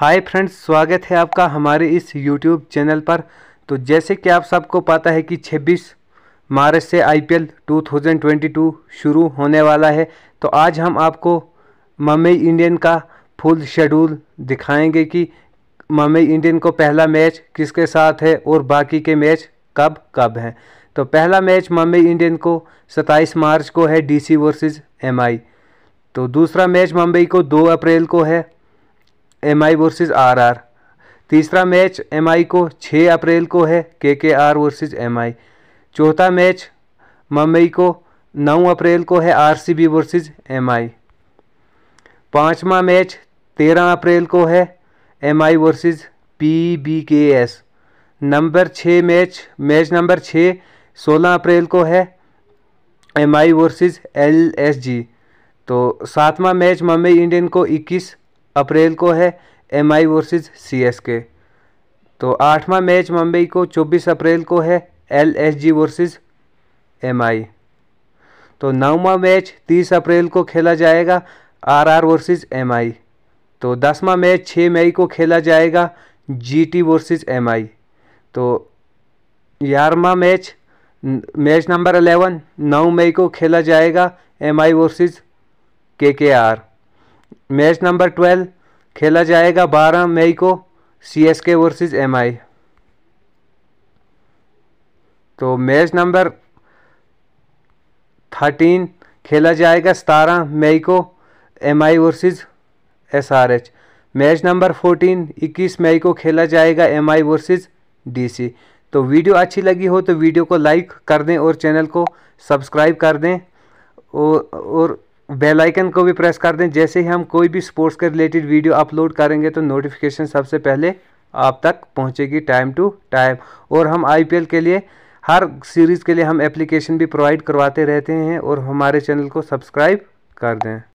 hi friends स्वागत है आपका हमारे इस यूट्यूब चैनल पर तो जैसे कि आप सबको पता है कि 26 मार्च से आईपीएल 2022 शुरू होने वाला है तो आज हम आपको मुंबई इंडियन का फुल शेड्यूल दिखाएंगे कि मुंबई इंडियन को पहला मैच किसके साथ है और बाकी के मैच कब कब हैं तो पहला मैच मुंबई इंडियन को 27 मार्च को है डीसी वर्सेस एमआई तो दूसरा मैच मुंबई को 2 अप्रैल को है M I versus R R तीसरा मैच एम आई को 6 अप्रैल को है के के आर वर्सेज एम आई चौथा मैच मुंबई को 9 अप्रैल को है R C B versus M I पाँचवा मैच 13 अप्रैल को है M I versus P B K S number छः मैच मैच नंबर छः सोलह अप्रैल को है M I versus L S G तो सातवां मैच मुंबई इंडियन को इक्कीस अप्रैल को है M I versus C S K तो आठवां मैच मुंबई को 24 अप्रैल को है L S G versus M I तो नौवा मैच 30 अप्रैल को खेला जाएगा R R versus M I तो दसवां मैच 6 मई को खेला जाएगा G T versus M I तो ग्यारहवा मैच मैच नंबर अलेवन नौ मई को खेला जाएगा एम आई वर्सेज के के आर मैच नंबर ट्वेल्व खेला जाएगा बारह मई को C S K versus M I तो मैच नंबर थर्टीन खेला जाएगा सतारह मई को M I versus S R H match number fourteen इक्कीस मई को खेला जाएगा M I versus D C तो वीडियो अच्छी लगी हो तो वीडियो को लाइक कर दें और चैनल को सब्सक्राइब कर दें और और बेल आइकन को भी प्रेस कर दें जैसे ही हम कोई भी स्पोर्ट्स के रिलेटेड वीडियो अपलोड करेंगे तो नोटिफिकेशन सबसे पहले आप तक पहुंचेगी टाइम टू टाइम और हम आईपीएल के लिए हर सीरीज़ के लिए हम एप्लीकेशन भी प्रोवाइड करवाते रहते हैं और हमारे चैनल को सब्सक्राइब कर दें